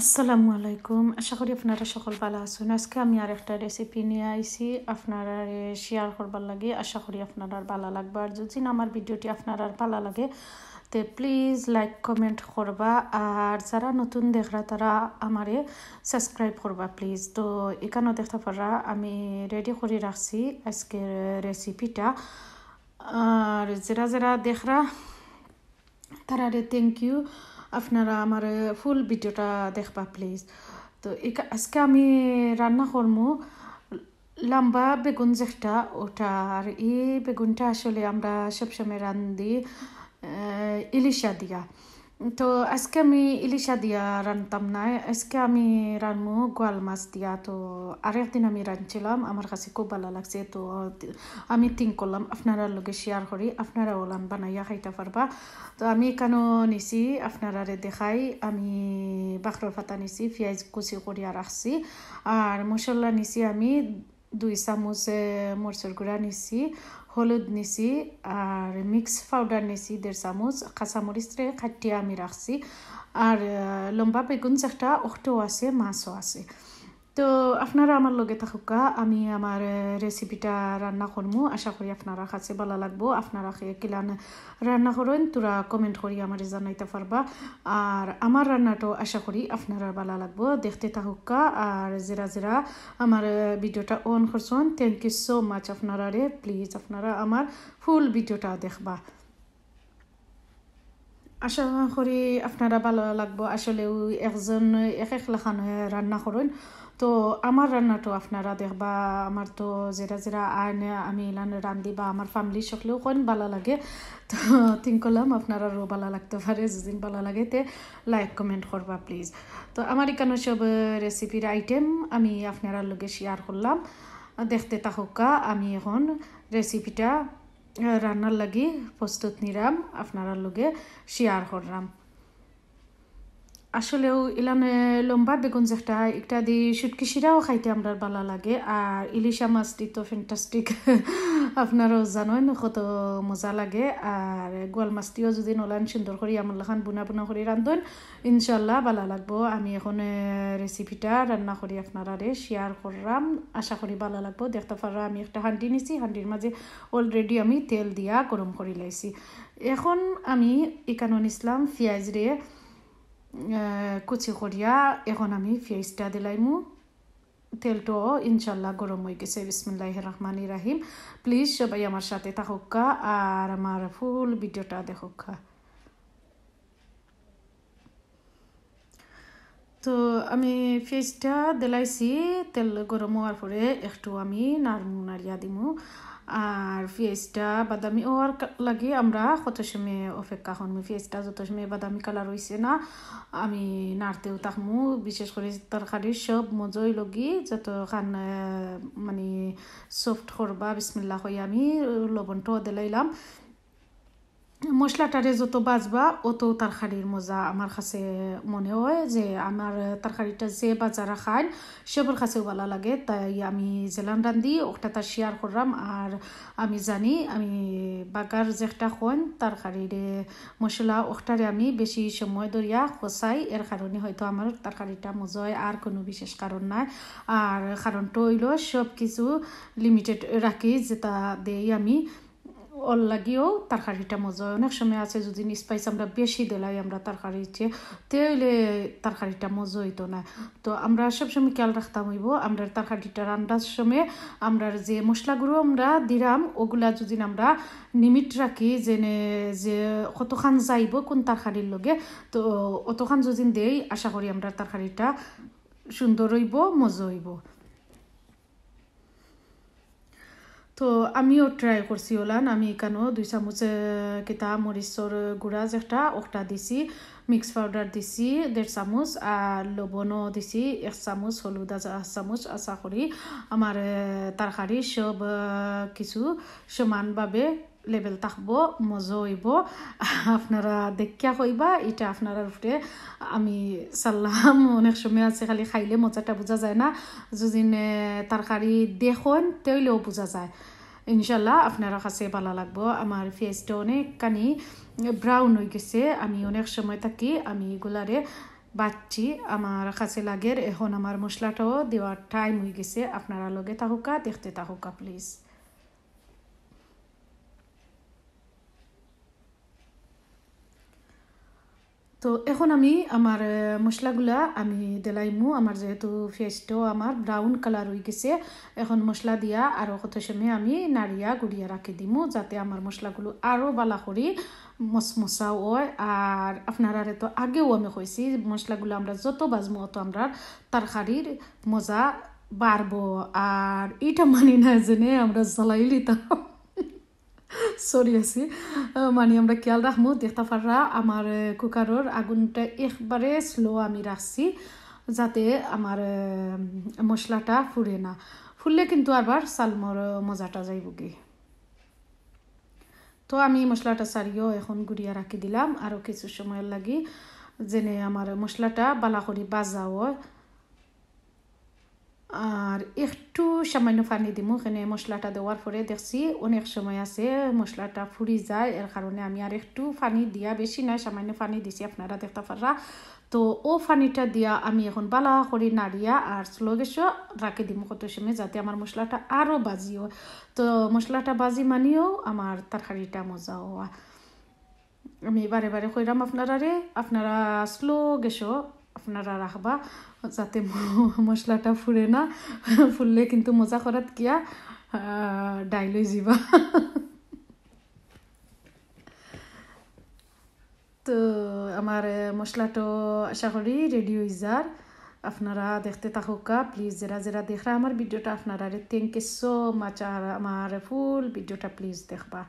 আসসালামু আলাইকুম আশা করি আপনারা সকল ভালো আছেন আজকে আমি আর একটা রেসিপি নিয়ে আইছি আপনারা শেয়ার করবার লাগে আশা করি আপনারা ভালো লাগবে আর যদি আমার ভিডিওটি আপনারা ভালো লাগে তে প্লিজ লাইক কমেন্ট করবা আর যারা নতুন দেখরা তারা আমারে সাবস্ক্রাইব করবা প্লিজ তো এখানে দেখতে পারা আমি রেডি করে রাখছি আজকের রেসিপিটা আর যারা যারা দেখরা তারা রে থ্যাংক ইউ আপনারা আমার ফুল ভিডিওটা দেখবা প্লিজ তো আজকে আমি রান্না করবো লম্বা বেগুন যেটা ওটা আর এই বেগুনটা আসলে আমরা সবসময় রান্দি ইলিশা দিয়া তো আজকে আমি ইলিশা দিয়া রানতাম না আজকে আমি রানমু গোয়াল মাছ দিয়া তো আরেকদিন আমি রানছিলাম আমার কাছে খুব ভালো লাগছে তো আমি থিঙ্ক করলাম আপনারা লগে শেয়ার করি আপনারা ওলান বানাইয়া খাইতে পারবা তো আমি এখানেও নিছি আপনারারে দেখাই আমি বাখরর ফাতা নিছি পেঁয়াজ কুচি করিয়া রাখছি আর মশলা নিছি আমি দুই চামচ মরচুর গুঁড়া নিছি হলুদ নিছি আর মিক্স পাউডার নিছি দেড় চামচ কাঁচামরিচরে কাটিয়ে আমি রাখছি আর লম্বা বেগুন চাকটা অখটো আছে মাছও আছে তো আপনারা আমার লগে থাকুকা আমি আমার রেসিপিটা রান্না করবো আশা করি আপনারা কাছে ভালো লাগবো আপনারা কিলান রান্না করেন তোরা কমেন্ট করি আমার জানাইতে পারবা আর আমার রান্নাটাও আশা করি আপনারা ভালো লাগবো দেখতে থাকুকা আর জেরা জেরা আমার ভিডিওটা অন করছেন থ্যাংক ইউ সো মাচ আপনারা রে প্লিজ আপনারা আমার ফুল ভিডিওটা দেখবা আশা করি আপনারা ভালো লাগবো আসলেও একজন এক এক লাখান রান্না করেন তো আমার রান্নাটো আপনারা দেখবা আমার তো যেরা যেরা আইন আমি ইলান রান্ধি বা আমার ফ্যামিলির সকলেও কেন ভালো লাগে তো থিং করলাম রো ভালো লাগতে পারে যেদিন ভালো লাগে তে লাইক কমেন্ট করবা প্লিজ তো আমার এখানে সব রেসিপির আইটেম আমি আপনারার লগে শেয়ার করলাম দেখতে তাহকা আমি এখন রেসিপিটা রান্নার লাগি প্রস্তুত নিলাম আপনারার লগে শেয়ার করলাম আসলেও ইলানে লম্বা বেগুন যেটা একটা দি শুটকি খাইতে আমরা ভালো লাগে আর ইলিশা মাছটি তো ফ্যান্টাস্টিক আপনারও জানেন কত মজা লাগে আর গোয়াল মাছটিও যদি নলান সুন্দর করে আমার লাখান বুনা বুনা করে রান্ধন ইনশাল্লাহ ভালো লাগবো আমি এখন রেসিপিটা রান্না করি আপনারারে শেয়ার করলাম আশা করি ভালো লাগবো দেখতে পারো আমি একটা হান্ডি নিছি হান্ডির মাঝে অলরেডি আমি তেল দিয়া গরম করে লাইছি এখন আমি ইকানুন ইসলাম ফিয়াজ রে কুচি করিয়া এখন আমি ফেসটা দিলাইমু তেলটো ইনশাল্লাহ গরম হয়ে গেছে বিসমুল্লাহ রহমান রাহিম প্লিজ সবাই আমার সাথে থাকুকা আর আমার ফুল ভিডিওটা দেখুকা তো আমি ফেসটা দিলাইছি তেল গরম হওয়ার পরে একটু আমি নাড়মু নাড়িয়া দিমু আর পেঁয়াজটা বাদামি হওয়ার লাগে আমরা কত সময় অপেক্ষা করমু পেঁয়াজটা যত সময় বাদামি কালার হয়েছে না আমি নাড়তেও তাকমু বিশেষ করে তরকারির সব মজই লগি যত খান মানে সফট করবা বিসমিল্লা হয়ে আমি লবণটো দিলাইলাম মশলাটারে যত বাজবা অত তরকারির মজা আমার কাছে মনে হয় যে আমার তরকারিটা যে বাজারা খান সেবর কাছেও ভালো লাগে তাই আমি জেলান রান্ধি ওটা তার শেয়ার করলাম আর আমি জানি আমি বাগার যেটা খন তরকারির মশলা ওখটারে আমি বেশি সময় ধরিয়া খসাই এর কারণে হয়তো আমার তরকারিটা মজয় আর কোনো বিশেষ কারণ নাই আর কারণটা হইল সব কিছু লিমিটেড রাখি যেটা দেই আমি অল লাগিও তরকারিটা মজা হয় অনেক সময় আছে যদি স্পাইস আমরা বেশি দিলাই আমরা চেয়ে তেলে তরকারিটা মজা হইতো না তো আমরা সবসময় খেয়াল রাখতাম হইব আমরা তরকারিটা রান্নার সময় আমরা যে মশলাগুলো আমরা দিলাম ওগুলা যদি আমরা নিমিট রাখি যে যে কতখান যাইব কোন তরকারির লগে তো অতখান যদি দেই আশা করি আমরা তরকারিটা সুন্দর হইব মজা হইব তো আমিও ট্রাই করছি ওলান আমি এখানেও দুই চামচ কেতা মরিচর গুঁড়া যেটা ওটা দিছি মিক্স পাউডার দিছি দেড় চামচ আর লবণও দিছি এক চামচ হলুদ চামচ আশা করি আমার তরকারি সব কিছু সমানভাবে লেভেল থাকবো মজা হইব আপনারা দেখিয়া হইবা এটা আপনারা উঠে আমি সাল্লাম অনেক সময় আছে খালি খাইলে মজাটা বোঝা যায় না যদি তরকারি দেখুন তেইলেও বোঝা যায় ইনশাল্লাহ আপনারা কাছে ভালো লাগবো আমার ফেসটা অনেকখানি ব্রাউন হয়ে গেছে আমি অনেক সময় থাকি আমি এগুলারে বাচ্চি আমার কাছে লাগের এখন আমার মশলাটাও দেওয়ার টাইম হয়ে গেছে আপনারা লগে তাহুকা দেখতে তাহুকা প্লিজ তো এখন আমি আমার মশলাগুলা আমি দেলাইমু আমার যেহেতু ফেসটাও আমার ব্রাউন কালার হয়ে গেছে এখন মশলা দিয়া আরও কত সময় আমি নাড়িয়া গুড়িয়া রাখি দিমু যাতে আমার মশলাগুলো আরও বালা করি মসমসাও হয় আর আপনারা তো আগেও আমি কইছি মশলাগুলো আমরা যত বাজমু অত আমরা তরকারির মজা বাড়ব আর এটা মানি না জেনে আমরা জ্বলাই লিতাম সরি আছি মানে আমরা খেয়াল রাখবো দেখতে পাররা আমার কুকারর আগুনটা একবারে স্লো আমি রাখছি যাতে আমার মশলাটা ফুরে না ফুললে কিন্তু আবার সালমর মজাটা যাইব কি তো আমি মশলাটা সারিও এখন গুড়িয়া রাখি দিলাম আরও কিছু সময় লাগি যেনে আমার মশলাটা বালা করে বাজাও আর একটু সামান্য পানি দিমু এখানে মশলাটা দেওয়ার পরে দেখছি অনেক সময় আছে মশলাটা ফুরি যায় এর কারণে আমি আর একটু পানি দিয়া বেশি নাই সামান্য পানি দিছি আপনারা দেখতে পাররা তো ও পানিটা দিয়া আমি এখন বালা করি নাড়িয়া আর স্লো গেছো রাখি দিমু কত সময় যাতে আমার মশলাটা আরও বাজি হয় তো মশলাটা বাজি মানিও আমার তরকারিটা মজা হওয়া আমি বারে বারে কইরাম আপনারা রে আপনারা স্লো গেছো আপনারা রাখবা যাতে মশলাটা ফুরে না ফুললে কিন্তু মজা করাত কিয়া ডাইল হৈ যাবা তো আমার মশলাটো আশা করি রেডি হয়ে যার আপনারা দেখতে থাকুকা প্লিজ যারা যারা দেখরা আমার ভিডিওটা আপনারা থ্যাংক ইউ সো মাচ আর আমার ফুল ভিডিওটা প্লিজ দেখবা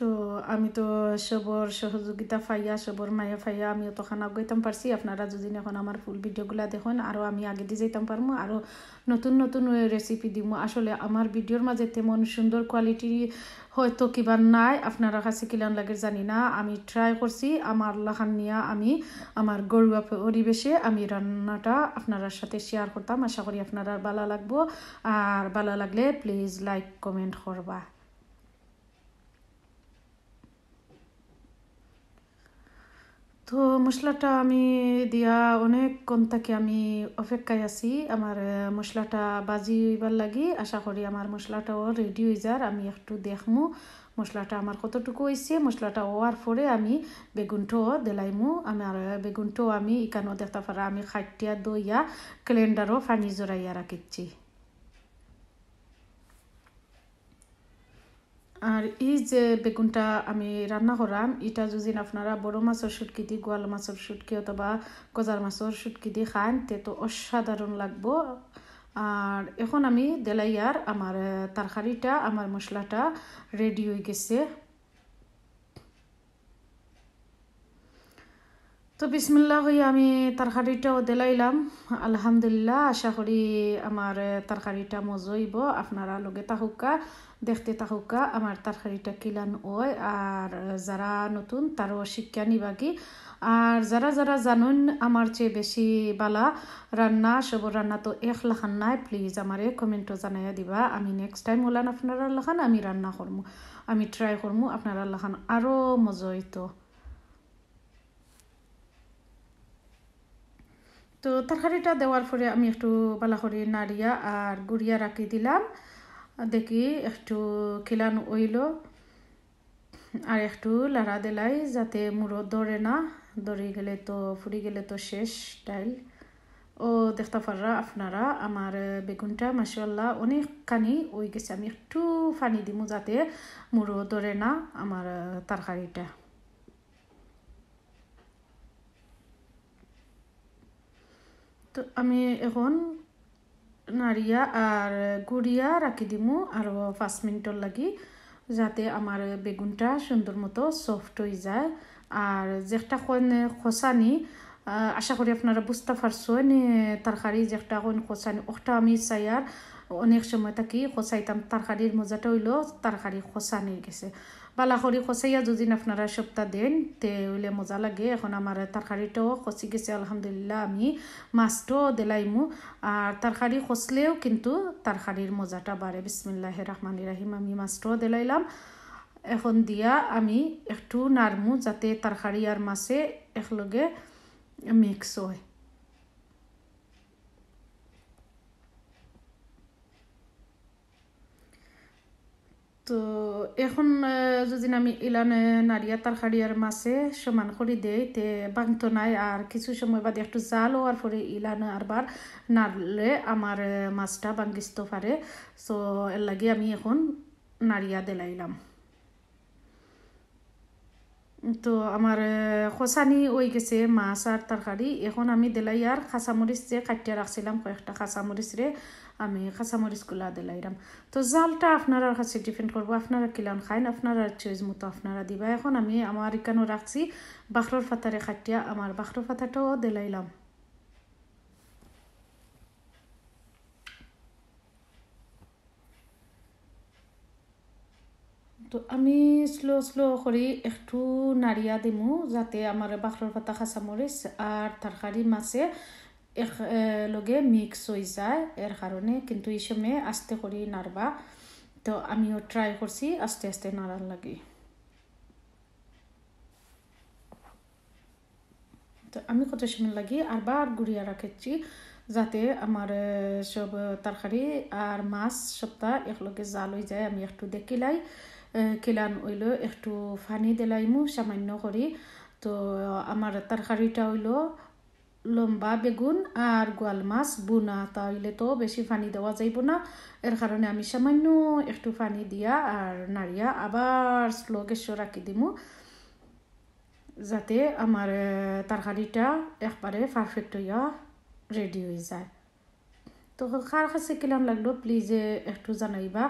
তো আমি তো সবর সহযোগিতা ফাইয়া সবর মায়া ফাইয়া আমি তখন আগাইতাম পারছি আপনারা যদি এখন আমার ফুল ভিডিওগুলো দেখুন আরও আমি আগে দিয়ে যাইতাম পারবো আরও নতুন নতুন রেসিপি দিব আসলে আমার ভিডিওর মাঝে তেমন সুন্দর কোয়ালিটি হয়তো কিবা নাই আপনারা কাছে কিলান লাগে জানি না আমি ট্রাই করছি আমার লাখান নিয়ে আমি আমার গরুয়া পরিবেশে আমি রান্নাটা আপনার সাথে শেয়ার করতাম আশা করি আপনারা ভালো লাগবো আর ভালো লাগলে প্লিজ লাইক কমেন্ট করবা তো মশলাটা আমি দিয়া অনেকক্ষণ থাকে আমি অপেক্ষায় আছি আমার মশলাটা বাজিবার লাগি আশা করি আমার মশলাটাও রেডি হয়ে যার আমি একটু দেখমু মশলাটা আমার কতটুকু হয়েছে মশলাটা হওয়ার পরে আমি বেগুনটাও দেলাইমু আমার বেগুনটাও আমি ইকানো দেখতে পারা আমি খাটিয়া দইয়া ক্যালেন্ডারও ফানি জোরাইয়া রাখিছি আর এই যে বেগুনটা আমি রান্না করাম এটা যদি আপনারা বড় মাছের সুটকি দিয়ে গোয়াল মাছের সুটকি অথবা গজার মাছের সুটকি দিয়ে খান তে তো অসাধারণ লাগবো আর এখন আমি দেলাইয়ার আমার তরকারিটা আমার মশলাটা রেডি হয়ে গেছে তো বিসমিল্লা হয়ে আমি তরকারিটাও দিলাইলাম আলহামদুলিল্লাহ আশা করি আমার তরকারিটা মজইব আপনারা লগে তাহুকা দেখতে তাহুকা আমার তরকারিটা কিলান ওই আর যারা নতুন তারও শিক্ষা নিবাগি আর যারা যারা জানুন আমার চেয়ে বেশি বালা রান্না সব রান্না তো এক লাখান নাই প্লিজ আমারে কমেন্টও জানাইয়া দিবা আমি নেক্সট টাইম ওলান আপনারা লাখান আমি রান্না করমু আমি ট্রাই করমু আপনারা লাখান আরও তো তো তরকারিটা দেওয়ার পরে আমি একটু ভালো নাড়িয়া আর গুড়িয়া রাখি দিলাম দেখি একটু খিলান ওইল আর একটু লাড়া দিলাই যাতে মুড়ো দরে না ধরে গেলে তো ফুরি গেলে তো শেষ স্টাইল ও দেখতে পাররা আপনারা আমার বেগুনটা মাসাল্লাহ কানি ওই গেছে আমি একটু ফানি দিমু যাতে মুড়ো দরে না আমার তরকারিটা আমি এখন নাড়িয়া আর গুড়িয়া রাখি দিমু আর পাঁচ মিনিটর লাগি যাতে আমার বেগুনটা সুন্দর মতো সফট হয়ে যায় আর যেটা কোন খোসানি আশা করি আপনারা বুঝতে পারছেন তরকারি যেটা কোন খোসানি ওটা আমি চাই আর অনেক সময় থাকি খসাইতাম তরকারির মজাটা হইলো তরকারি খসা নিয়ে গেছে বালা খড়ি খসাইয়া যদিন আপনারা সপ্তাহ দেন তে হইলে মজা লাগে এখন আমার তরকারিটাও খসি গেছে আলহামদুলিল্লাহ আমি মাছটাও দিলাইমু আর তরকারি খসলেও কিন্তু তরকারির মজাটা বাড়ে বিসমিল্লাহ রহমান রাহিম আমি মাছটাও দিলাইলাম এখন দিয়া আমি একটু নারমু যাতে তরকারি আর মাছে একলগে মিক্স হয় তো এখন যদি আমি ইলানে নারিয়া তরকারিয়ার মাছে সমান করে দেই তে বাংতো নাই আর কিছু সময় বাদে একটু জাল হওয়ার পরে ইলান আরবার নাড়লে আমার মাছটা বাঙ্গিস্ত পারে সো এর লাগে আমি এখন নাড়িয়া দেলাইলাম তো আমার খোসানি ওই গেছে মাছ আর তরকারি এখন আমি দিলাই আর খাঁচামরিচ যে কাটিয়ে রাখছিলাম কয়েকটা খাঁচামরিচ রে আমি খাঁচামরিচগুলা দিলাইরাম তো জালটা আপনারা কাছে ডিপেন্ড করবো আপনারা কিলান খাইন আপনারা চয়েস মতো আপনারা দিবা এখন আমি আমার ইকানো রাখছি বাখরোর ফাতারে কাটিয়া আমার বাখরোর ফাতাটাও দিলাইলাম তো আমি স্লো স্লো করে একটু নাড়িয়া দিমু যাতে আমার বাখরর পাতা কাঁচামরিচ আর তরকারি মাছে এক মিক্স হয়ে যায় এর কারণে কিন্তু এই সময় আস্তে করে নাড়বা তো আমিও ট্রাই করছি আস্তে আস্তে নাড়ার লাগে তো আমি কত সময় লাগি আর বার গুড়িয়া রাখেছি যাতে আমার সব তরকারি আর মাছ সবটা একলগে জাল হয়ে যায় আমি একটু দেখিলাই কিলান হইল একটু ফানি দিলাইমু সামান্য করি তো আমার তরকারিটা হইল লম্বা বেগুন আর গোয়াল মাছ বুনা তাইলে তো বেশি পানি দেওয়া যাইব না এর কারণে আমি সামান্য একটু পানি দিয়া আর নাড়িয়া আবার স্লো গ্যাসও রাখি দিমু যাতে আমার তরকারিটা একবারে পারফেক্ট হইয়া রেডি হয়ে যায় তো কার কাছে কিলান লাগলো প্লিজ একটু জানাইবা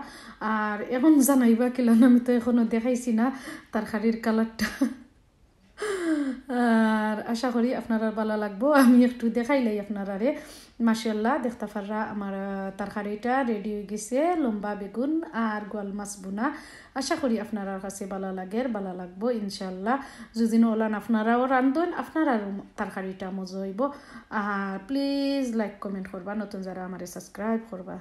আর এখন জানাইবা কিলান আমি তো এখনও দেখাইছি না তার শাড়ির কালারটা আর আশা করি আপনারা ভালো লাগবো আমি একটু দেখাইলাই আপনারারে মাসাল্লাহ দেখতে পাররা আমার তরকারিটা রেডি হয়ে গেছে লম্বা বেগুন আর গোয়াল মাছ বোনা আশা করি আপনারা কাছে ভালো লাগে ভালো লাগবো ইনশাল্লাহ যদি ওলান আপনারাও রান্ধন আপনারার তরকারিটা মজা হইব আর প্লিজ লাইক কমেন্ট করবা নতুন যারা আমার সাবস্ক্রাইব করবা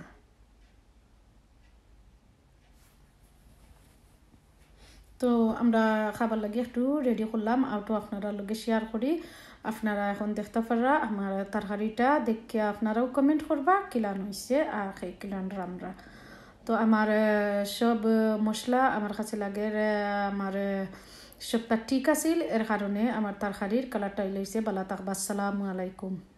তো আমরা খাবার লাগে একটু রেডি করলাম আউটও আপনারা লগে শেয়ার করি আপনারা এখন দেখতে পারা আমার তরকারিটা দেখে আপনারাও কমেন্ট করবা কিলান হয়েছে আর সেই কিলান রামরা তো আমার সব মশলা আমার কাছে লাগে আমার সবটা ঠিক আছিল এর কারণে আমার তরকারির কালারটা লইছে বালা তাকবা আসসালামু আলাইকুম